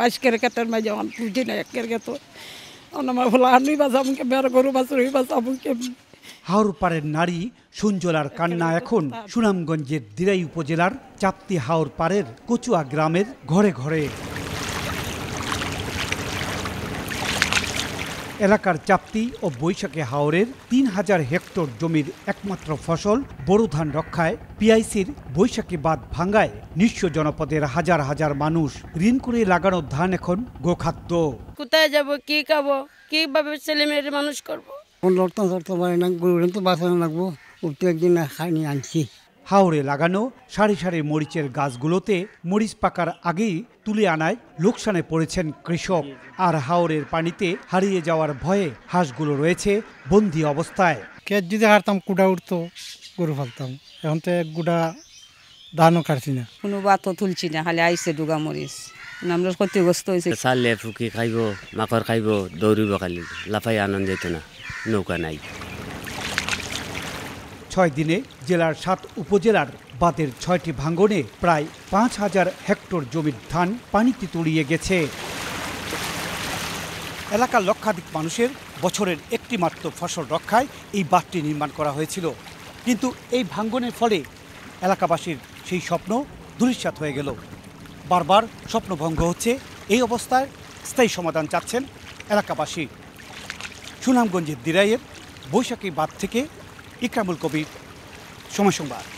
বাইশকের কেতের মাঝে আমার বুঝি না একের কেত আমার ভোলা হানুই বাজা আমাকে বের গরু বাছুরই বাজা আমাকে হাওর পাড়ের নারী সুঞ্জলার কান্না এখন সুনামগঞ্জের দিরাই উপজেলার চাপতি হাওর পাড়ের কচুয়া গ্রামের ঘরে ঘরে এলাকার চাপতি ও বৈশাখে হাওরের তিন হাজার হেক্টর জমির একমাত্র ফসল বড় ধান রক্ষায় পিআইসির বৈশাখী বাঁধ ভাঙ্গায় নিঃস্ব জনপদের হাজার হাজার মানুষ ঋণ করে লাগানো ধান এখন গোখাদ্য কোথায় যাব কি খাব কিভাবে ছেলে মেয়ের মানুষ করবো লড়তে লড়তে পারে না গরু আনছি হাওড়ে লাগানো সারি সারি মরিচের গাছগুলোতে মরিচ পাকার আগেই তুলে আনায় লোকসানে পড়েছেন কৃষক আর হাওরের পানিতে হারিয়ে যাওয়ার ভয়ে হাঁসগুলো রয়েছে বন্দি অবস্থায় কেজ যদি হারতাম কুটা উঠতো গরু ফালতাম এখন তো গুড়া ধানও কাটছি না কোনো বাতও তুলছি না হালে আইসে ডুগা মরিচ মানে আমরা ক্ষতিগ্রস্ত হয়েছে ফুকি খাইব মাকড় খাইব দৌড়িব খালি লাফাই আনন্দ যেত না নৌকা নাই ছয় দিনে জেলার সাত উপজেলার বাঁধের ছয়টি ভাঙ্গনে প্রায় পাঁচ হাজার হেক্টর জমির ধান পানিতে তলিয়ে গেছে এলাকার লক্ষাধিক মানুষের বছরের একটি মাত্র ফসল রক্ষায় এই বাঁধটি নির্মাণ করা হয়েছিল কিন্তু এই ভাঙ্গনের ফলে এলাকাবাসীর সেই স্বপ্ন ধূলিসাত হয়ে গেল বারবার স্বপ্নভঙ্গ হচ্ছে এই অবস্থায় স্থায়ী সমাধান চাচ্ছেন এলাকাবাসী সুনামগঞ্জের দিরাইয়ের বৈশাখী বাঁধ থেকে ইকরামুল কবির সময় সংবাদ